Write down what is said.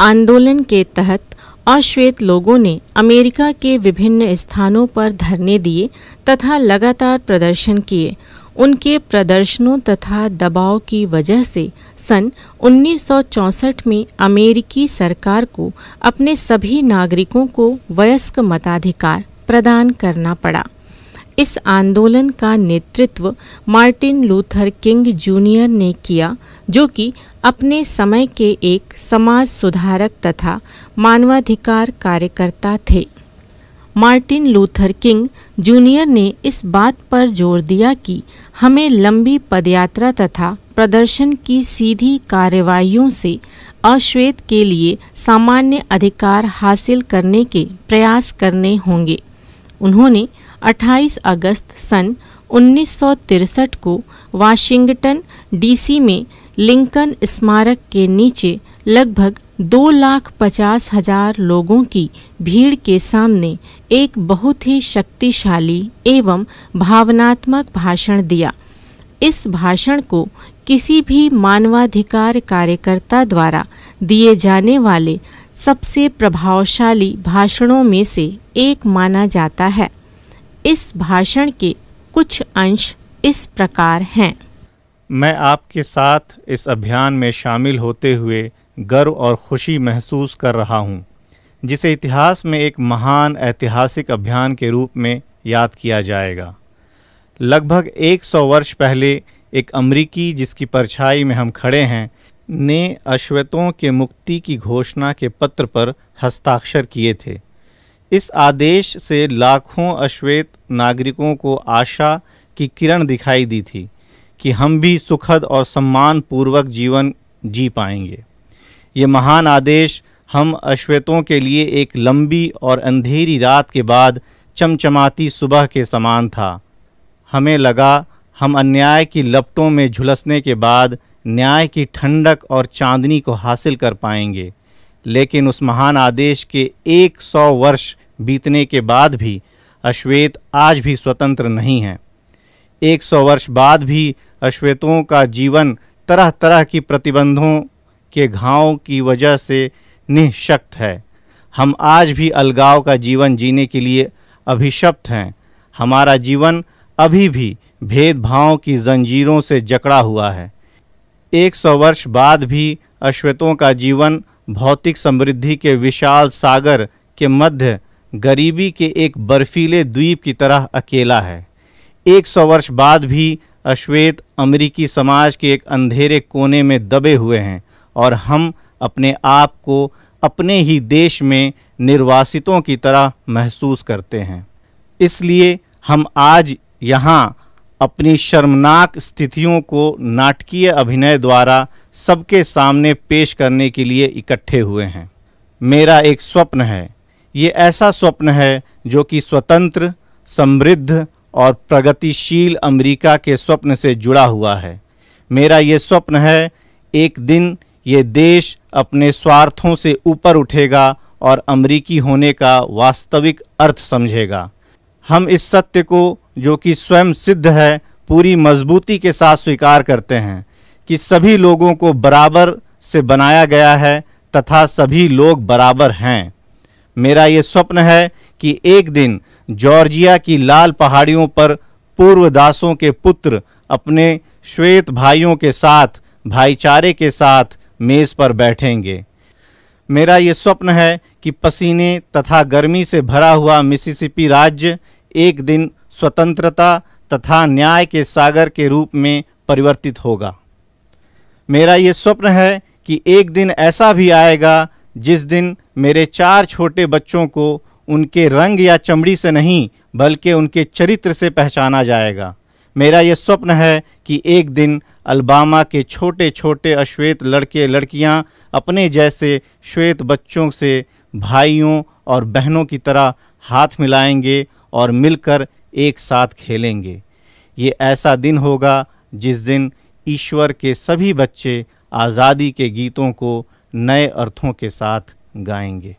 आंदोलन के तहत अश्वेत लोगों ने अमेरिका के विभिन्न स्थानों पर धरने दिए तथा लगातार प्रदर्शन किए उनके प्रदर्शनों तथा दबाव की वजह से सन 1964 में अमेरिकी सरकार को अपने सभी नागरिकों को वयस्क मताधिकार प्रदान करना पड़ा इस आंदोलन का नेतृत्व मार्टिन लूथर किंग जूनियर ने किया जो कि अपने समय के एक समाज सुधारक तथा मानवाधिकार कार्यकर्ता थे मार्टिन लूथर किंग जूनियर ने इस बात पर जोर दिया कि हमें लंबी पदयात्रा तथा प्रदर्शन की सीधी कार्रवाइयों से अश्वेत के लिए सामान्य अधिकार हासिल करने के प्रयास करने होंगे उन्होंने 28 अगस्त सन 1963 को वाशिंगटन डीसी में लिंकन स्मारक के नीचे लगभग दो लाख पचास हजार लोगों की भीड़ के सामने एक बहुत ही शक्तिशाली एवं भावनात्मक भाषण दिया इस भाषण को किसी भी मानवाधिकार कार्यकर्ता द्वारा दिए जाने वाले सबसे प्रभावशाली भाषणों में से एक माना जाता है इस भाषण के कुछ अंश इस प्रकार हैं मैं आपके साथ इस अभियान में शामिल होते हुए गर्व और खुशी महसूस कर रहा हूँ जिसे इतिहास में एक महान ऐतिहासिक अभियान के रूप में याद किया जाएगा लगभग 100 वर्ष पहले एक अमरीकी जिसकी परछाई में हम खड़े हैं ने अश्वेतों के मुक्ति की घोषणा के पत्र पर हस्ताक्षर किए थे इस आदेश से लाखों अश्वेत नागरिकों को आशा की किरण दिखाई दी थी कि हम भी सुखद और सम्मान पूर्वक जीवन जी पाएंगे ये महान आदेश हम अश्वेतों के लिए एक लंबी और अंधेरी रात के बाद चमचमाती सुबह के समान था हमें लगा हम अन्याय की लपटों में झुलसने के बाद न्याय की ठंडक और चांदनी को हासिल कर पाएंगे लेकिन उस महान आदेश के 100 वर्ष बीतने के बाद भी अश्वेत आज भी स्वतंत्र नहीं हैं एक सौ वर्ष बाद भी अश्वेतों का जीवन तरह तरह की प्रतिबंधों के घावों की वजह से निःशक्त है हम आज भी अलगाव का जीवन जीने के लिए अभिशप्त हैं हमारा जीवन अभी भी भेदभाव की जंजीरों से जकड़ा हुआ है एक सौ वर्ष बाद भी अश्वेतों का जीवन भौतिक समृद्धि के विशाल सागर के मध्य गरीबी के एक बर्फीले द्वीप की तरह अकेला है एक सौ वर्ष बाद भी अश्वेत अमेरिकी समाज के एक अंधेरे कोने में दबे हुए हैं और हम अपने आप को अपने ही देश में निर्वासितों की तरह महसूस करते हैं इसलिए हम आज यहाँ अपनी शर्मनाक स्थितियों को नाटकीय अभिनय द्वारा सबके सामने पेश करने के लिए इकट्ठे हुए हैं मेरा एक स्वप्न है ये ऐसा स्वप्न है जो कि स्वतंत्र समृद्ध और प्रगतिशील अमेरिका के स्वप्न से जुड़ा हुआ है मेरा ये स्वप्न है एक दिन ये देश अपने स्वार्थों से ऊपर उठेगा और अमरीकी होने का वास्तविक अर्थ समझेगा हम इस सत्य को जो कि स्वयं सिद्ध है पूरी मजबूती के साथ स्वीकार करते हैं कि सभी लोगों को बराबर से बनाया गया है तथा सभी लोग बराबर हैं मेरा ये स्वप्न है कि एक दिन जॉर्जिया की लाल पहाड़ियों पर पूर्व दासों के पुत्र अपने श्वेत भाइयों के साथ भाईचारे के साथ मेज़ पर बैठेंगे मेरा ये स्वप्न है कि पसीने तथा गर्मी से भरा हुआ मिसिसिपी राज्य एक दिन स्वतंत्रता तथा न्याय के सागर के रूप में परिवर्तित होगा मेरा ये स्वप्न है कि एक दिन ऐसा भी आएगा जिस दिन मेरे चार छोटे बच्चों को उनके रंग या चमड़ी से नहीं बल्कि उनके चरित्र से पहचाना जाएगा मेरा ये स्वप्न है कि एक दिन अलबामा के छोटे छोटे अश्वेत लड़के लड़कियां अपने जैसे श्वेत बच्चों से भाइयों और बहनों की तरह हाथ मिलाएंगे और मिलकर एक साथ खेलेंगे ये ऐसा दिन होगा जिस दिन ईश्वर के सभी बच्चे आज़ादी के गीतों को नए अर्थों के साथ गाएंगे